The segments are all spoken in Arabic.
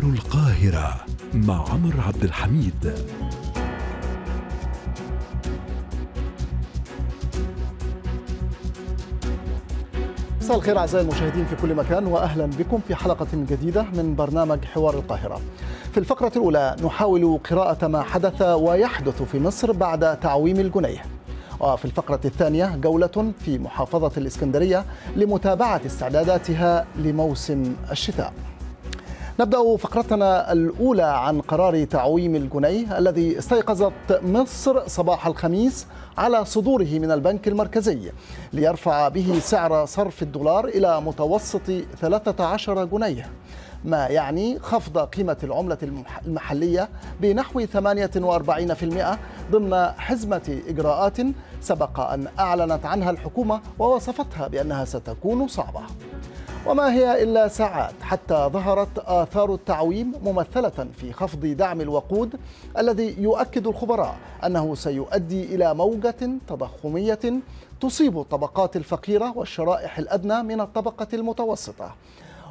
أخبار القاهرة مع عمر عبد الحميد مساء الخير أعزائي المشاهدين في كل مكان وأهلا بكم في حلقة جديدة من برنامج حوار القاهرة في الفقرة الأولى نحاول قراءة ما حدث ويحدث في مصر بعد تعويم الجنيه وفي الفقرة الثانية جولة في محافظة الإسكندرية لمتابعة استعداداتها لموسم الشتاء نبدأ فقرتنا الأولى عن قرار تعويم الجنيه الذي استيقظت مصر صباح الخميس على صدوره من البنك المركزي ليرفع به سعر صرف الدولار إلى متوسط 13 جنيه ما يعني خفض قيمة العملة المحلية بنحو 48% ضمن حزمة إجراءات سبق أن أعلنت عنها الحكومة ووصفتها بأنها ستكون صعبة وما هي إلا ساعات حتى ظهرت آثار التعويم ممثلة في خفض دعم الوقود الذي يؤكد الخبراء أنه سيؤدي إلى موجة تضخمية تصيب الطبقات الفقيرة والشرائح الأدنى من الطبقة المتوسطة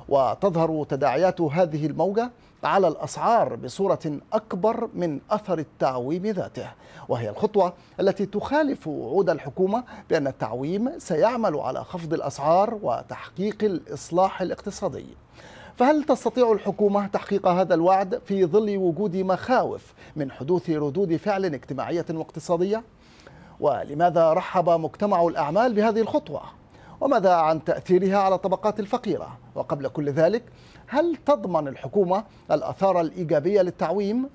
وتظهر تداعيات هذه الموجة على الأسعار بصورة أكبر من أثر التعويم ذاته وهي الخطوة التي تخالف وعود الحكومة بأن التعويم سيعمل على خفض الأسعار وتحقيق الإصلاح الاقتصادي فهل تستطيع الحكومة تحقيق هذا الوعد في ظل وجود مخاوف من حدوث ردود فعل اجتماعية واقتصادية؟ ولماذا رحب مجتمع الأعمال بهذه الخطوة؟ وماذا عن تأثيرها على الطبقات الفقيرة؟ وقبل كل ذلك هل تضمن الحكومة الأثار الإيجابية للتعويم؟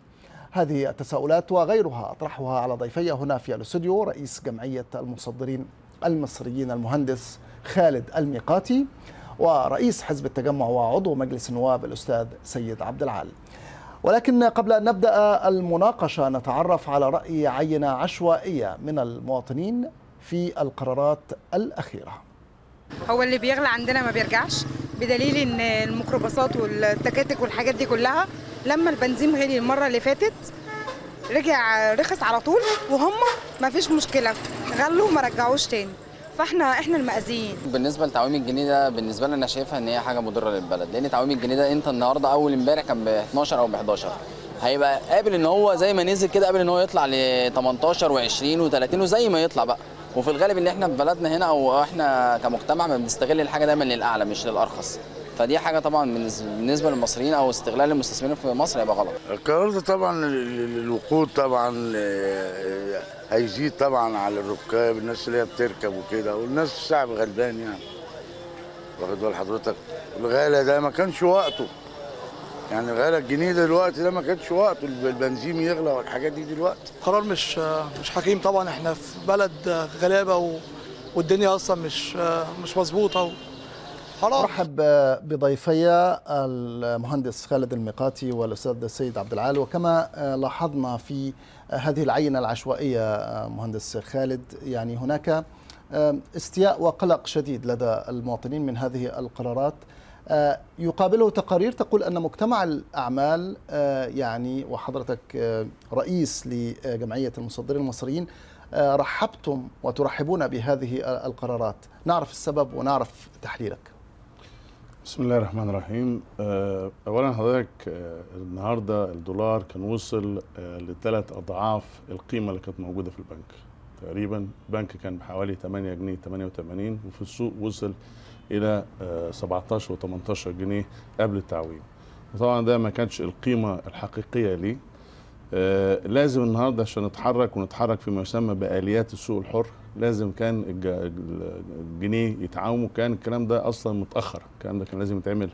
هذه التساؤلات وغيرها أطرحها على ضيفي هنا في الاستوديو رئيس جمعية المصدرين المصريين المهندس خالد الميقاتي ورئيس حزب التجمع وعضو مجلس النواب الأستاذ سيد عبد العال ولكن قبل أن نبدأ المناقشة نتعرف على رأي عينة عشوائية من المواطنين في القرارات الأخيرة هو اللي بيغلى عندنا ما بيرجعش بدليل ان الميكروباصات والتكاتك والحاجات دي كلها لما البنزين غلي المره اللي فاتت رجع رخص على طول وهم ما فيش مشكله غلوا ما رجعوش تاني فاحنا احنا المأذيين بالنسبه لتعويم الجنيه ده بالنسبه لنا انا شايفها ان هي حاجه مضره للبلد لان تعويم الجنيه ده انت النهارده اول امبارح كان ب 12 او ب 11 هيبقى قابل ان هو زي ما نزل كده قابل ان هو يطلع ل 18 و20 و30 وزي ما يطلع بقى وفي الغالب ان احنا في بلدنا هنا او احنا كمجتمع ما بنستغل الحاجه دايما للاعلى مش للارخص فدي حاجه طبعا بالنسبه للمصريين او استغلال المستثمرين في مصر هيبقى غلط. القرار ده طبعا الوقود طبعا آه، آه، هيزيد طبعا على الركاب الناس اللي هي بتركب وكده والناس الشعب غلبان يعني واخد بال حضرتك الغالي ده ما كانش وقته يعني غير الجنيه دلوقتي ده ما كانش وقته البنزين يغلى والحاجات دي دلوقتي قرار مش مش حكيم طبعا احنا في بلد غلابه و... والدنيا اصلا مش مش مظبوطه حرام ارحب بضيفي المهندس خالد الميقاتي والاستاذ السيد عبد العال وكما لاحظنا في هذه العينه العشوائيه مهندس خالد يعني هناك استياء وقلق شديد لدى المواطنين من هذه القرارات آه، يقابله تقارير تقول أن مجتمع الأعمال آه، يعني وحضرتك آه، رئيس لجمعية المصدرين المصريين رحبتم وترحبون بهذه القرارات نعرف السبب ونعرف تحليلك بسم الله الرحمن الرحيم اولا حضرتك النهارده الدولار كان وصل لثلاث اضعاف القيمه اللي كانت موجوده في البنك تقريبا البنك كان بحوالي 8 جنيه 88 وفي السوق وصل الى 17 آه، و18 جنيه قبل التعويم وطبعا ده ما كانش القيمه الحقيقيه ليه آه، لازم النهارده عشان نتحرك ونتحرك فيما يسمى باليات السوق الحر لازم كان الجنيه يتعاوم وكان الكلام ده اصلا متاخر الكلام ده كان لازم يتعمل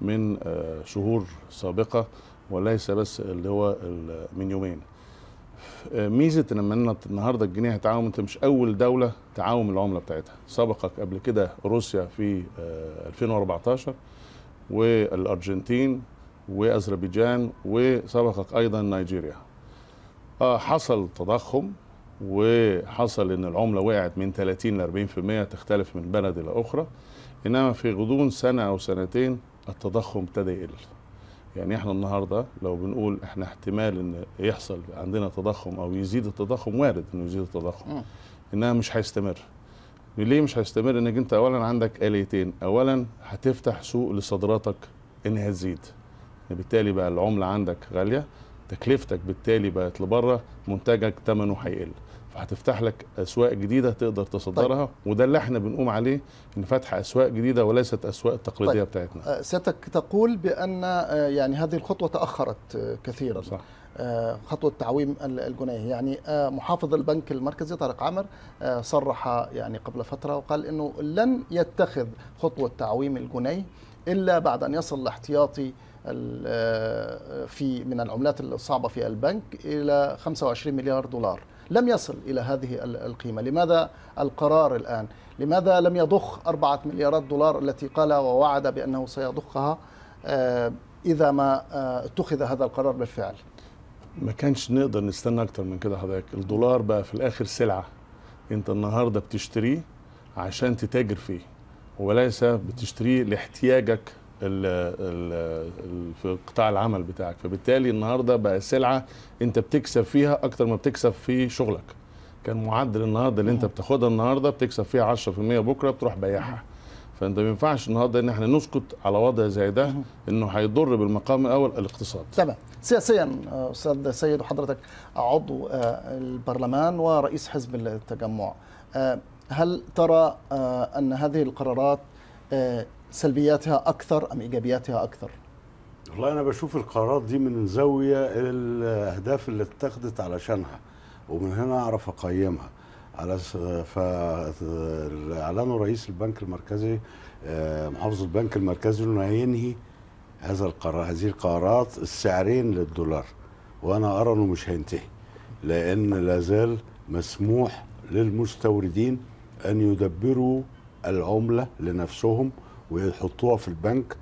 من آه، شهور سابقه وليس بس اللي هو من يومين آه، ميزه لما النهارده الجنيه هتعاوم انت مش اول دوله تعاوم العمله بتاعتها سبقك قبل كده روسيا في 2014 آه، والارجنتين واذربيجان وسبقك ايضا نيجيريا آه، حصل تضخم وحصل ان العمله وقعت من 30 ل 40% تختلف من بلد الى اخرى انما في غضون سنه او سنتين التضخم ابتدى يقل يعني احنا النهارده لو بنقول احنا احتمال ان يحصل عندنا تضخم او يزيد التضخم وارد انه يزيد التضخم انها مش هيستمر ليه مش هيستمر انك انت اولا عندك اليتين اولا هتفتح سوق لصادراتك انها تزيد بالتالي بقى العمله عندك غاليه تكلفتك بالتالي بقت لبره منتجك ثمنه هيقل فهتفتح لك اسواق جديده تقدر تصدرها طيب. وده اللي احنا بنقوم عليه ان فتح اسواق جديده وليست اسواق التقليديه طيب. بتاعتنا آه، سيادتك تقول بان آه، يعني هذه الخطوه تاخرت آه، كثيرا صح. خطوه تعويم الجنيه يعني محافظ البنك المركزي طارق عمر صرح يعني قبل فتره وقال انه لن يتخذ خطوه تعويم الجنيه الا بعد ان يصل الاحتياطي في من العملات الصعبه في البنك الى 25 مليار دولار لم يصل إلى هذه القيمة لماذا القرار الآن لماذا لم يضخ أربعة مليارات دولار التي قال ووعد بأنه سيضخها آه، إذا ما آه، اتخذ هذا القرار بالفعل ما كانش نقدر نستنى أكتر من كده حضرتك الدولار بقى في الآخر سلعة أنت النهاردة بتشتريه عشان تتاجر فيه وليس بتشتريه لاحتياجك في قطاع العمل بتاعك فبالتالي النهارده بقى سلعه انت بتكسب فيها اكتر ما بتكسب في شغلك كان معدل النهارده اللي انت بتاخدها النهارده بتكسب فيها 10% بكره بتروح بايعها فانت ما ينفعش النهارده ان احنا نسكت على وضع زي ده انه هيضر بالمقام الاول الاقتصاد تمام سياسيا استاذ سيد وحضرتك عضو آه، البرلمان ورئيس حزب التجمع آه، هل ترى آه، ان هذه القرارات سلبياتها اكثر ام ايجابياتها اكثر؟ والله انا بشوف القرارات دي من زاويه الاهداف اللي اتخذت علشانها ومن هنا اعرف اقيمها على اعلنوا رئيس البنك المركزي آه، محافظ البنك المركزي انه هينهي هذا القرار هذه القرارات السعرين للدولار وانا ارى انه مش هينتهي لان لازال مسموح للمستوردين ان يدبروا العمله لنفسهم ويحطوها في البنك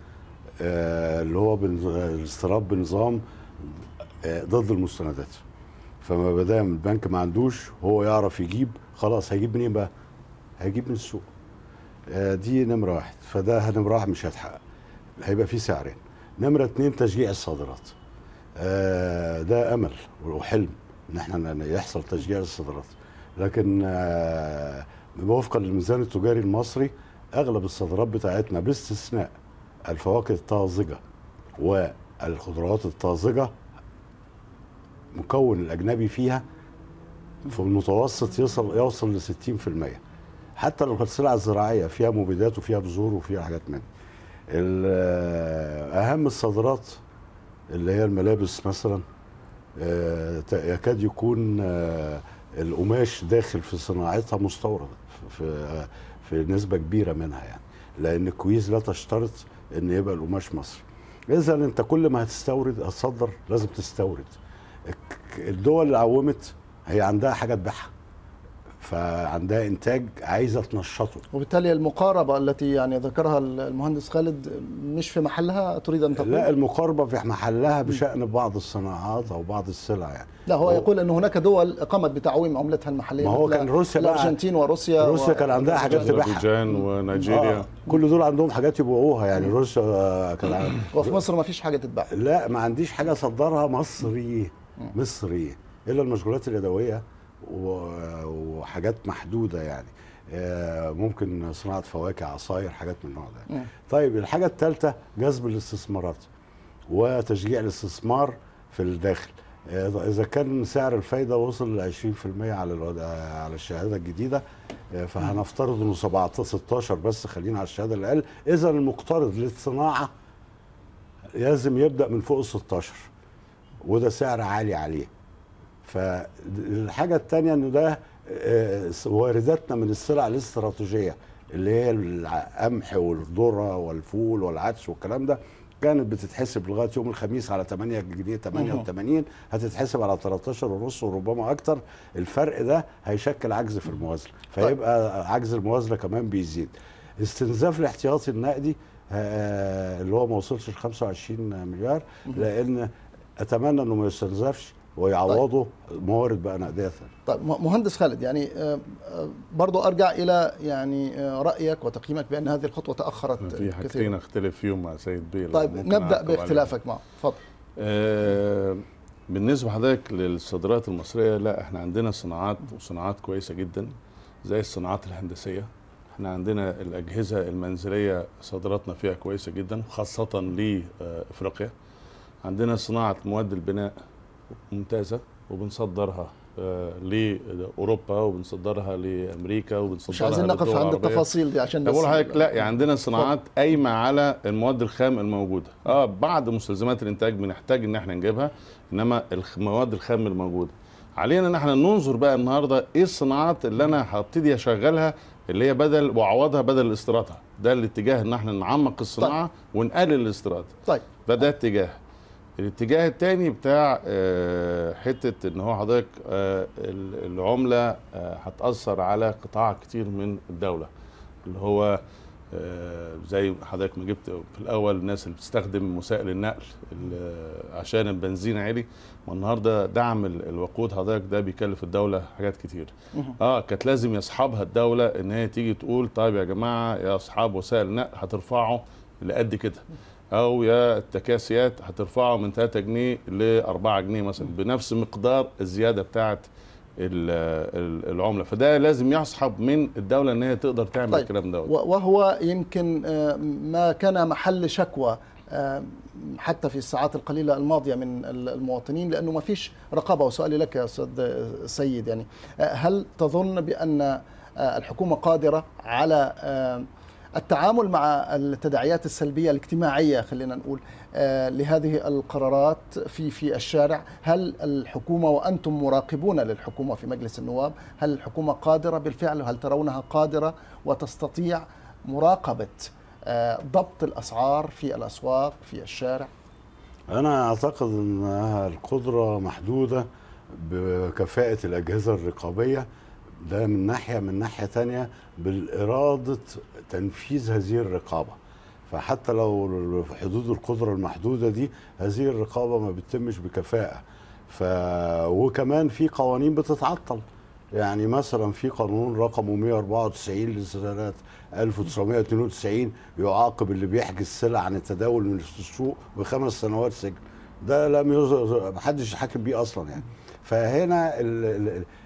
آه، اللي هو الاستيراد بنظام آه، ضد المستندات فما دام البنك ما عندوش هو يعرف يجيب خلاص هيجيب منين بقى؟ هيجيب من السوق آه، دي نمره واحد فده نمره واحد مش هيتحقق هيبقى في سعرين نمره اثنين تشجيع الصادرات ده امل وحلم ان احنا يحصل تشجيع للصادرات لكن وفقا للميزان التجاري المصري اغلب الصادرات بتاعتنا باستثناء الفواكه الطازجه والخضروات الطازجه مكون الاجنبي فيها في المتوسط يصل يوصل ل 60% حتى لو كانت السلع الزراعيه فيها مبيدات وفيها بذور وفيها حاجات من اهم الصادرات اللي هي الملابس مثلا آه، يكاد يكون آه، القماش داخل في صناعتها مستورد في في نسبه كبيره منها يعني لان الكويز لا تشترط ان يبقى القماش مصري اذا انت كل ما هتستورد هتصدر لازم تستورد الدول اللي عومت هي عندها حاجه تبيعها فعندها انتاج عايزه تنشطه وبالتالي المقاربه التي يعني ذكرها المهندس خالد مش في محلها تريد ان تقول لا المقاربه في محلها بشان بعض الصناعات او بعض السلع يعني لا هو, هو يقول ان هناك دول قامت بتعويم عملتها المحليه ما هو كان روسيا الارجنتين وروسيا روسيا و... كان عندها حاجات تبيعها اذربيجان ونيجيريا آه. كل دول عندهم حاجات يبيعوها يعني روسيا آه، كان عندها. وفي مصر ما فيش حاجه تتباع لا ما عنديش حاجه اصدرها مصري مصري الا المشغولات اليدويه وحاجات محدوده يعني آه، ممكن صناعه فواكه عصاير حاجات من النوع ده طيب الحاجه الثالثه جذب الاستثمارات وتشجيع الاستثمار في الداخل آه، اذا كان سعر الفايده وصل ل 20% على على الشهاده الجديده آه، فهنفترض انه 17 16 بس خلينا على الشهاده الاقل اذا المقترض للصناعه لازم يبدا من فوق ال 16 وده سعر عالي عليه فالحاجه الثانيه انه ده آه، وارداتنا من السلع الاستراتيجيه اللي هي القمح والذره والفول والعدس والكلام ده كانت بتتحسب لغايه يوم الخميس على 8 جنيه 88 هتتحسب على 13 ونص وربما اكتر الفرق ده هيشكل عجز في الموازنه فيبقى عجز الموازنه كمان بيزيد استنزاف الاحتياطي النقدي آه، آه، اللي هو ما وصلش ل 25 مليار لان اتمنى انه ما يستنزفش ويعوضه طيب. موارد بقى نقديه ثانيه طيب مهندس خالد يعني آه، آه، برضه ارجع الى يعني آه، رايك وتقييمك بان هذه الخطوه تاخرت في حاجتين اختلف فيهم مع سيد بيه طيب نبدا باختلافك معه تفضل بالنسبه لحضرتك للصادرات المصريه لا احنا عندنا صناعات وصناعات كويسه جدا زي الصناعات الهندسيه احنا عندنا الاجهزه المنزليه صادراتنا فيها كويسه جدا خاصه لافريقيا عندنا صناعه مواد البناء ممتازه وبنصدرها آه، لاوروبا وبنصدرها لامريكا وبنصدرها مش عايزين نقف عند التفاصيل دي عشان بقول لحضرتك لا يعني عندنا صناعات قايمه على المواد الخام الموجوده اه بعض مستلزمات الانتاج بنحتاج ان احنا نجيبها انما المواد الخام الموجوده علينا ان احنا ننظر بقى النهارده ايه الصناعات اللي انا هبتدي اشغلها اللي هي بدل وعوضها بدل الاستيراد ده الاتجاه ان احنا نعمق طيب. الصناعه طيب. ونقلل الاستيراد طيب فده اتجاه الاتجاه التاني بتاع آه، حته ان هو حضرتك آه، العمله آه، هتاثر على قطاع كتير من الدوله اللي هو زي حضرتك ما جبت في الاول الناس اللي بتستخدم وسائل النقل عشان البنزين عالي ما النهارده دعم الوقود حضرتك ده بيكلف الدوله حاجات كتير اه كانت لازم يصحبها الدوله ان هي تيجي تقول طيب يا جماعه يا اصحاب وسائل النقل هترفعوا لقد كده او يا التكاسيات هترفعه من 3 جنيه ل 4 جنيه مثلا بنفس مقدار الزياده بتاعه العمله فده لازم يصحب من الدوله ان هي تقدر تعمل طيب. الكلام ده وهو يمكن آه، ما كان محل شكوى آه، حتى في الساعات القليله الماضيه من المواطنين لانه ما فيش رقابه وسؤالي لك يا استاذ سيد يعني آه، هل تظن بان الحكومه قادره على التعامل مع التداعيات السلبيه الاجتماعيه خلينا نقول آه، لهذه القرارات في في الشارع هل الحكومه وانتم مراقبون للحكومه في مجلس النواب هل الحكومه قادره بالفعل هل ترونها قادره وتستطيع مراقبه آه، ضبط الاسعار في الاسواق في الشارع انا اعتقد انها القدره محدوده بكفاءه الاجهزه الرقابيه ده من ناحيه من ناحيه ثانيه بالاراده تنفيذ هذه الرقابه فحتى لو في حدود القدره المحدوده دي هذه الرقابه ما بتتمش بكفاءه ف وكمان في قوانين بتتعطل يعني مثلا في قانون رقمه 194 لسنه 1992 يعاقب اللي بيحجز سلع عن التداول من السوق بخمس سنوات سجن ده لم يظهر محدش حاكم بيه اصلا يعني فهنا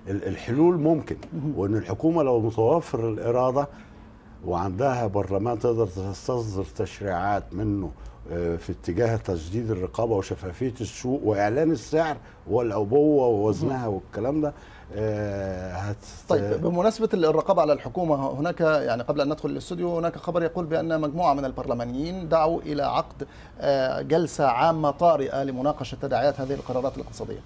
الحلول ممكن وان الحكومه لو متوفر الاراده وعندها برلمان تقدر تصدر تشريعات منه آه، في اتجاه تجديد الرقابه وشفافيه السوق واعلان السعر والعبوه ووزنها والكلام ده آه، هت... طيب بمناسبه الرقابه على الحكومه هناك يعني قبل ان ندخل للاستوديو هناك خبر يقول بان مجموعه من البرلمانيين دعوا الى عقد آه، جلسه عامه طارئه لمناقشه تداعيات هذه القرارات الاقتصاديه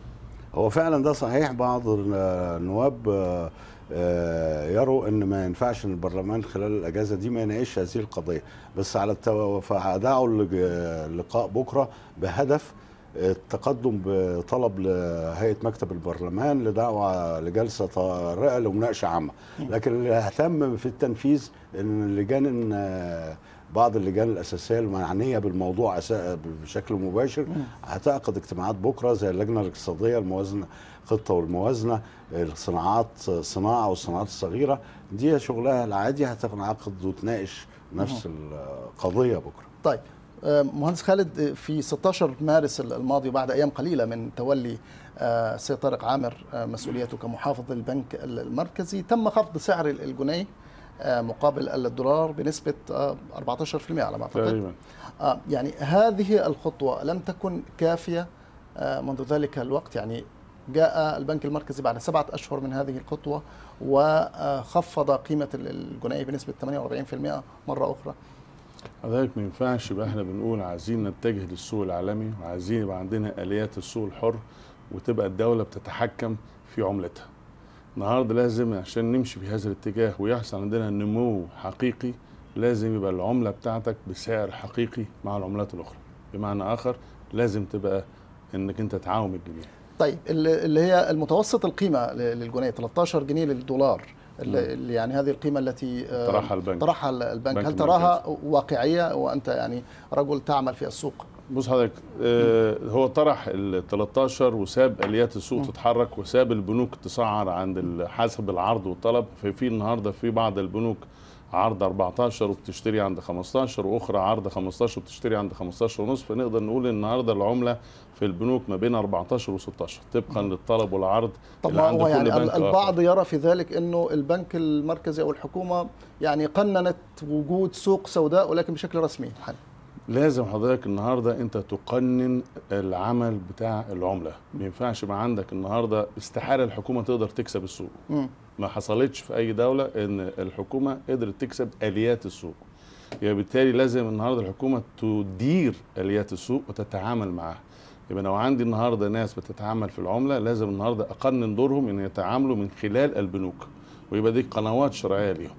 هو فعلا ده صحيح بعض النواب آه، آه، يروا ان ما ينفعش ان البرلمان خلال الاجازه دي ما يناقش هذه القضيه بس على التوافق فدعوا اللقاء بكره بهدف التقدم بطلب لهيئه مكتب البرلمان لدعوه لجلسه طارئه لمناقشه عامه نعم. لكن اللي اهتم في التنفيذ ان اللجان آه، بعض اللجان الاساسيه المعنيه بالموضوع بشكل مباشر هتعقد اجتماعات بكره زي اللجنه الاقتصاديه الموازنه الخطه والموازنه الصناعات صناعه والصناعات الصغيره دي شغلها العادي هتنعقد وتناقش نفس القضيه بكره. طيب آه، مهندس خالد في 16 مارس الماضي وبعد ايام قليله من تولي السيد آه، طارق عامر آه، مسؤوليته كمحافظ البنك المركزي تم خفض سعر الجنيه آه، مقابل الدولار بنسبة 14% آه، على ما أعتقد تقريبا آه، يعني هذه الخطوة لم تكن كافية منذ ذلك الوقت يعني جاء البنك المركزي بعد سبعة أشهر من هذه الخطوة وخفض قيمة الجنيه بنسبة 48% مرة أخرى لذلك ما ينفعش يبقى احنا بنقول عايزين نتجه للسوق العالمي وعايزين يبقى عندنا اليات السوق الحر وتبقى الدوله بتتحكم في عملتها النهارده لازم عشان نمشي في هذا الاتجاه ويحصل عندنا نمو حقيقي لازم يبقى العمله بتاعتك بسعر حقيقي مع العملات الاخرى بمعنى اخر لازم تبقى انك انت تعاوم الجنيه طيب اللي هي المتوسط القيمه للجنيه 13 جنيه للدولار اللي نعم. يعني هذه القيمه التي آه، طرحها البنك طرحها البنك هل تراها واقعيه وانت يعني رجل تعمل في السوق بص حضرتك آه هو طرح ال 13 وساب اليات السوق م. تتحرك وساب البنوك تسعر عند حسب العرض والطلب ففي النهارده في بعض البنوك عرض 14 وبتشتري عند 15 واخرى عرض 15 وبتشتري عند 15 ونص فنقدر نقول النهارده العمله في البنوك ما بين 14 و16 طبقا للطلب والعرض طب اللي عند هو يعني بنك البعض آخر. يرى في ذلك انه البنك المركزي او الحكومه يعني قننت وجود سوق سوداء ولكن بشكل رسمي حل. لازم حضرتك النهارده انت تقنن العمل بتاع العمله ما ينفعش يبقى عندك النهارده استحاله الحكومه تقدر تكسب السوق م. ما حصلتش في اي دوله ان الحكومه قدرت تكسب اليات السوق يبقى يعني بالتالي لازم النهارده الحكومه تدير اليات السوق وتتعامل معاها يبقى لو عندي النهارده ناس بتتعامل في العمله لازم النهارده اقنن دورهم ان يتعاملوا من خلال البنوك ويبقى دي قنوات شرعيه ليهم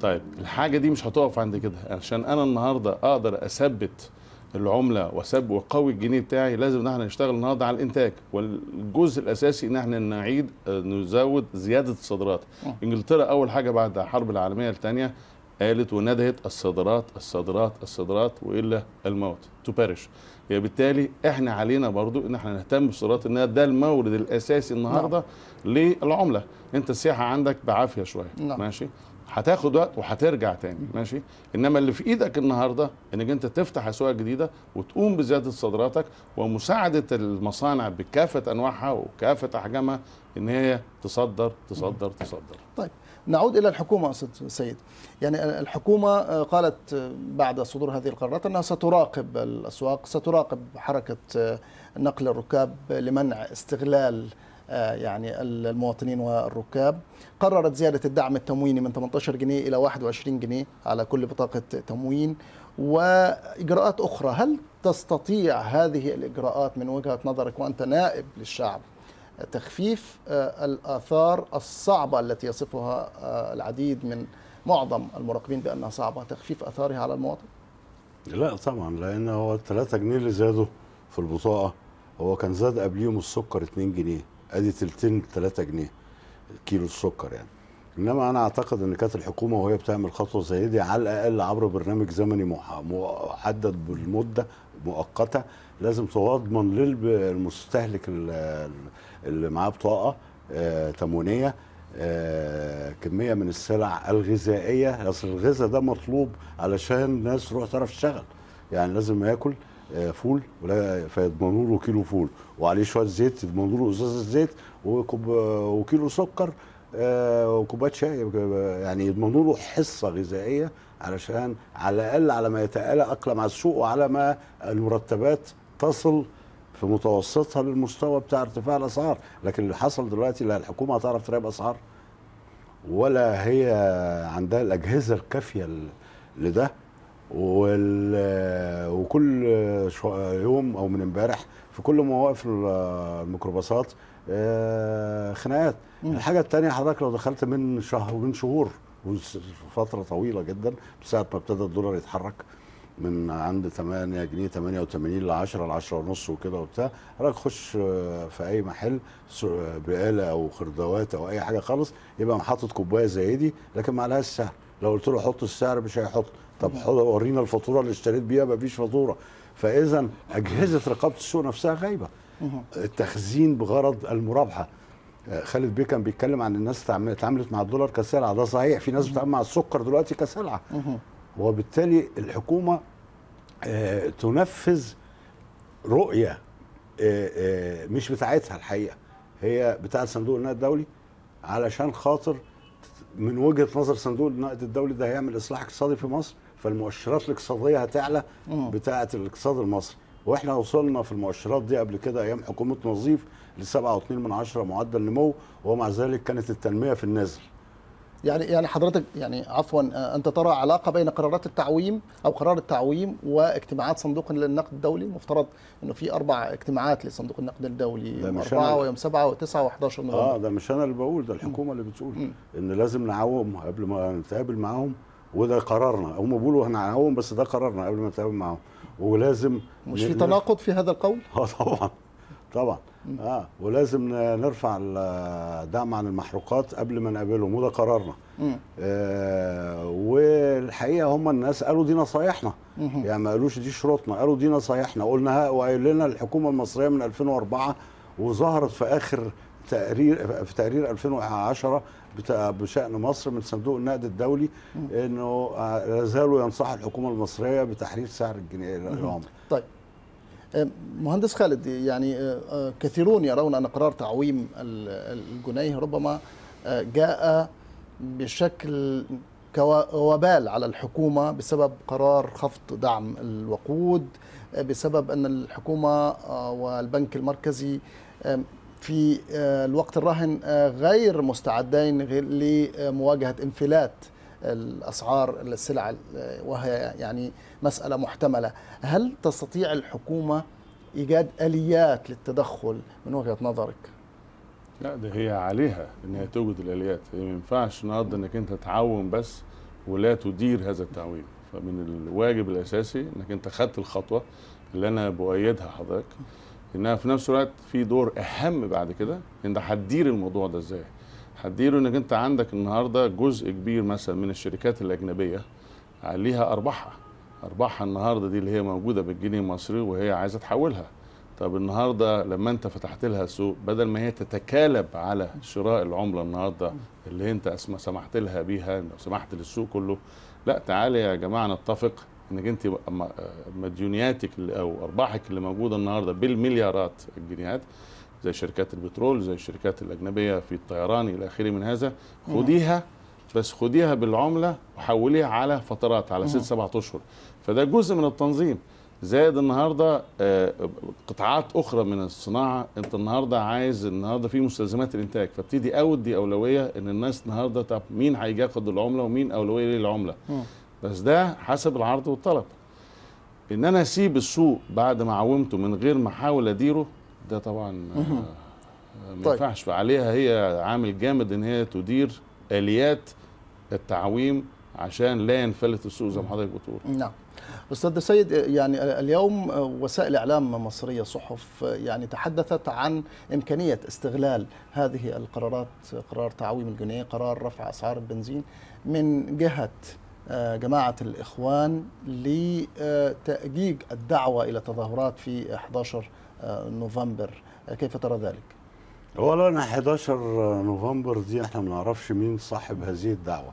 طيب الحاجه دي مش هتقف عند كده عشان انا النهارده اقدر اثبت العمله وسب وقوي الجنيه بتاعي لازم ان احنا نشتغل النهارده على الانتاج والجزء الاساسي ان احنا نعيد نزود زياده الصادرات انجلترا اول حاجه بعد الحرب العالميه الثانيه قالت وندهت الصادرات الصادرات الصادرات والا الموت تو بيرش يعني بالتالي احنا علينا برضو ان احنا نهتم بالصادرات ان ده المورد الاساسي النهارده نعم. للعمله انت السياحه عندك بعافيه شويه نعم. ماشي هتاخد وقت وهترجع تاني ماشي انما اللي في ايدك النهارده انك انت تفتح اسواق جديده وتقوم بزياده صادراتك ومساعده المصانع بكافه انواعها وكافه احجامها ان هي تصدر تصدر تصدر طيب نعود الى الحكومه استاذ سيد يعني الحكومه آه، قالت آه، بعد صدور هذه القرارات انها ستراقب الاسواق ستراقب حركه آه، نقل الركاب لمنع استغلال آه، يعني المواطنين والركاب قررت زيادة الدعم التمويني من 18 جنيه إلى 21 جنيه على كل بطاقة تموين وإجراءات أخرى هل تستطيع هذه الإجراءات من وجهة نظرك وأنت نائب للشعب تخفيف آه، الآثار الصعبة التي يصفها آه، العديد من معظم المراقبين بأنها صعبة تخفيف أثارها على المواطن لا طبعا لأن هو 3 جنيه اللي زادوا في البطاقة هو كان زاد قبليهم السكر 2 جنيه ادي تلتين 3 جنيه كيلو السكر يعني انما انا اعتقد ان كانت الحكومه وهي بتعمل خطوه زي دي على الاقل عبر برنامج زمني محدد بالمده مؤقته لازم تضمن للمستهلك اللي معاه بطاقه آه، تموينيه آه، كميه من السلع الغذائيه اصل الغذاء ده مطلوب علشان الناس تروح تعرف تشتغل يعني لازم ياكل آه، فول ولا فيضمنوا له كيلو فول وعليه شويه زيت يضمنوا له ازازه زيت آه، وكيلو سكر آه، وكوبايه شاي يعني يضمنوا له حصه غذائيه علشان على الاقل على ما يتاقلم على السوق وعلى ما المرتبات تصل في متوسطها للمستوى بتاع ارتفاع الاسعار لكن اللي حصل دلوقتي لا الحكومه هتعرف تراقب اسعار ولا هي عندها الاجهزه الكافيه لده وكل يوم او من امبارح في كل مواقف الميكروباصات آه، خناقات الحاجه الثانيه حضرتك لو دخلت من شهر ومن شهور وفتره طويله جدا ساعه ما ابتدى الدولار يتحرك من عند 8 جنيه 88 ل 10 ل 10 ونص وكده وبتاع حضرتك خش في اي محل بقاله او خردوات او اي حاجه خالص يبقى محطه كوبايه زي دي لكن ما عليهاش سعر لو قلت له حط السعر مش هيحط طب ورينا الفاتوره اللي اشتريت بيها ما فيش فاتوره فاذا اجهزه رقابه السوق نفسها غايبه التخزين بغرض المرابحه خالد بيه كان بيتكلم عن الناس اتعاملت مع الدولار كسلعه ده صحيح في ناس بتتعامل مع السكر دلوقتي كسلعه وبالتالي الحكومه آه، تنفذ رؤيه آه، آه، مش بتاعتها الحقيقه هي بتاع صندوق النقد الدولي علشان خاطر من وجهه نظر صندوق النقد الدولي ده هيعمل اصلاح اقتصادي في مصر فالمؤشرات الاقتصاديه هتعلى بتاعه الاقتصاد المصري واحنا وصلنا في المؤشرات دي قبل كده ايام حكومه نظيف ل 7.2 من معدل نمو ومع ذلك كانت التنميه في النازل يعني يعني حضرتك يعني عفوا انت ترى علاقه بين قرارات التعويم او قرار التعويم واجتماعات صندوق النقد الدولي مفترض انه في اربع اجتماعات لصندوق النقد الدولي يوم اربعه ويوم سبعه وتسعه و11 نوفمبر اه ده مش انا اللي بقول ده الحكومه م. اللي بتقول م. ان لازم نعوم قبل ما نتقابل معاهم وده قرارنا هم بيقولوا احنا هنعاون بس ده قرارنا قبل ما نتعاون معاهم ولازم مش في تناقض في هذا القول؟ اه طبعا طبعا اه ولازم نرفع الدعم عن المحروقات قبل ما نقابلهم وده قرارنا آه والحقيقه هم الناس قالوا دي نصايحنا يعني ما قالوش دي شروطنا قالوا دي نصايحنا قلناها وقال لنا الحكومه المصريه من 2004 وظهرت في اخر تقرير في تقرير 2010 بشان مصر من صندوق النقد الدولي انه لا زالوا ينصحوا الحكومه المصريه بتحرير سعر الجنيه العمله. طيب مهندس خالد يعني أه، أه، كثيرون يرون ان قرار تعويم الجنيه ربما أه، جاء بشكل وبال على الحكومة بسبب قرار خفض دعم الوقود بسبب أن الحكومة والبنك المركزي في آه، الوقت الراهن آه، غير مستعدين لمواجهه انفلات الاسعار السلع آه، وهي يعني مساله محتمله هل تستطيع الحكومه ايجاد اليات للتدخل من وجهه نظرك لا ده هي عليها ان هي توجد الاليات هي ما ينفعش النهارده انك انت تعوم بس ولا تدير هذا التعويم فمن الواجب الاساسي انك انت خدت الخطوه اللي انا بؤيدها حضرتك انها في نفس الوقت في دور اهم بعد كده انت هتدير الموضوع ده ازاي هتديره انك انت عندك النهارده جزء كبير مثلا من الشركات الاجنبيه عليها ارباحها ارباحها النهارده دي اللي هي موجوده بالجنيه المصري وهي عايزه تحولها طب النهارده لما انت فتحت لها سوق بدل ما هي تتكالب على شراء العمله النهارده اللي انت سمحت لها بيها سمحت للسوق كله لا تعالى يا جماعه نتفق انك انت مديونياتك او ارباحك اللي موجوده النهارده بالمليارات الجنيهات زي شركات البترول زي الشركات الاجنبيه في الطيران الى اخره من هذا خديها بس خديها بالعمله وحوليها على فترات على ست سبعة اشهر فده جزء من التنظيم زائد النهارده آه، قطاعات اخرى من الصناعه انت النهارده عايز النهارده في مستلزمات الانتاج فابتدي اودي اولويه ان الناس النهارده طب مين هيجي ياخد العمله ومين اولويه للعمله بس ده حسب العرض والطلب ان انا اسيب السوق بعد ما عومته من غير ما احاول اديره ده طبعا آه، ما طيب. ينفعش طيب. فعليها هي عامل جامد ان هي تدير اليات التعويم عشان لا ينفلت السوق زي ما حضرتك بتقول نعم استاذ سيد يعني اليوم وسائل اعلام مصريه صحف يعني تحدثت عن امكانيه استغلال هذه القرارات قرار تعويم الجنيه قرار رفع اسعار البنزين من جهه آه، جماعة الإخوان لتأجيج الدعوة إلى تظاهرات في 11 آه، نوفمبر آه، كيف ترى ذلك؟ أولا 11 نوفمبر دي احنا ما نعرفش مين صاحب هذه الدعوة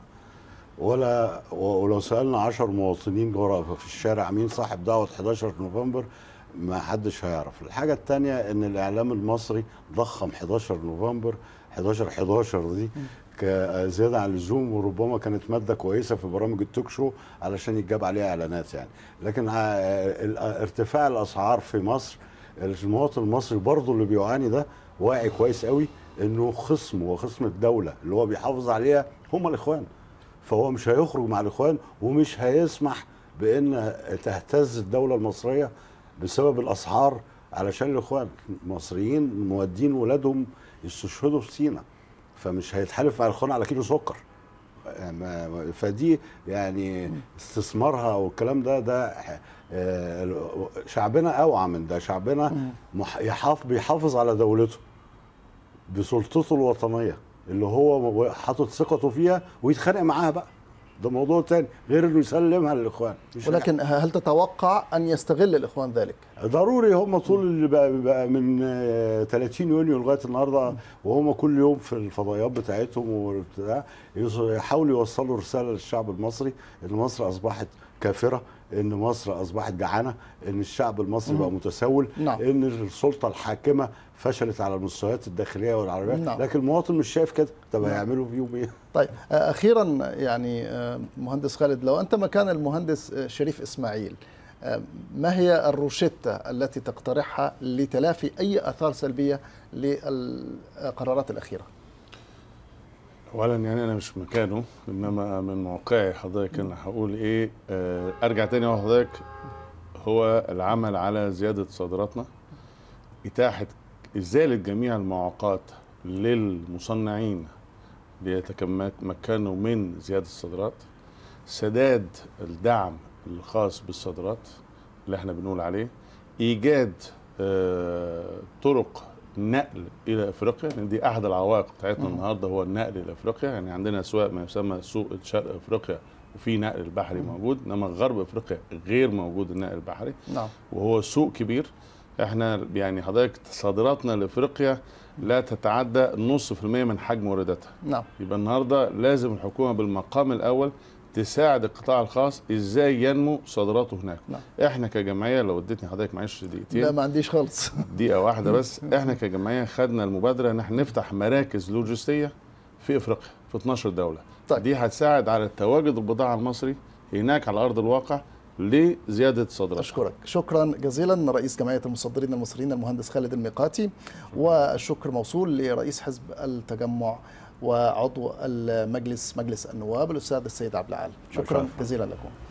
ولا ولو سألنا 10 مواطنين جورا في الشارع مين صاحب دعوة 11 نوفمبر ما حدش هيعرف الحاجة الثانية ان الإعلام المصري ضخم 11 نوفمبر 11 11 دي آه، زياده عن اللزوم وربما كانت ماده كويسه في برامج التوك شو علشان يتجاب عليها اعلانات يعني لكن آه، آه، ارتفاع الاسعار في مصر المواطن المصري برضه اللي بيعاني ده واعي كويس قوي انه خصمه وخصم الدوله اللي هو بيحافظ عليها هم الاخوان فهو مش هيخرج مع الاخوان ومش هيسمح بان تهتز الدوله المصريه بسبب الاسعار علشان الاخوان المصريين مودين ولادهم يستشهدوا في سينا فمش هيتحالف مع الخون على كيلو سكر يعني فدي يعني استثمارها والكلام ده ده آه، شعبنا اوعى من ده شعبنا يحافظ بيحافظ على دولته بسلطته الوطنيه اللي هو حاطط ثقته فيها ويتخانق معاها بقى ده موضوع تاني غير انه يسلمها للاخوان ولكن يعني. هل تتوقع ان يستغل الاخوان ذلك؟ ضروري هم طول اللي بقى, بقى من 30 آه، يونيو لغايه النهارده وهم كل يوم في الفضائيات بتاعتهم يحاولوا يوصلوا رساله للشعب المصري ان مصر اصبحت كافره ان مصر اصبحت جعانه ان الشعب المصري بقى متسول نعم. ان السلطه الحاكمه فشلت على المستويات الداخليه والعربيه نعم. لكن المواطن مش شايف كده طب نعم. هيعملوا فيهم ايه طيب آه، اخيرا يعني آه، مهندس خالد لو انت مكان المهندس آه، شريف اسماعيل ما هي الروشتة التي تقترحها لتلافي أي أثار سلبية للقرارات الأخيرة؟ اولا يعني انا مش مكانه انما من موقعي حضرتك انا هقول ايه آه، ارجع تاني مع حضرتك هو العمل على زياده صادراتنا اتاحه ازاله جميع المعوقات للمصنعين ليتمكنوا من زياده الصادرات سداد الدعم الخاص بالصادرات اللي احنا بنقول عليه ايجاد آه، طرق نقل الى افريقيا لان دي احد العوائق بتاعتنا النهارده هو النقل الى افريقيا يعني عندنا سواق ما يسمى سوق شرق افريقيا وفي نقل البحري موجود انما غرب افريقيا غير موجود النقل البحري نعم. وهو سوق كبير احنا يعني حضرتك صادراتنا لافريقيا لا تتعدى نص في المية من حجم وارداتها نعم يبقى النهارده لازم الحكومه بالمقام الاول تساعد القطاع الخاص ازاي ينمو صادراته هناك نعم. احنا كجمعيه لو اديتني حضرتك معلش دقيقتين لا ما عنديش خالص دقيقه واحده بس احنا كجمعيه خدنا المبادره ان احنا نفتح مراكز لوجستيه في افريقيا في 12 دوله طيب. دي هتساعد على تواجد البضاعه المصري هناك على ارض الواقع لزياده صادراتها اشكرك شكرا جزيلا رئيس جمعيه المصدرين المصريين المهندس خالد الميقاتي والشكر موصول لرئيس حزب التجمع وعضو المجلس مجلس النواب الاستاذ السيد عبد العال شكرا جزيلا لكم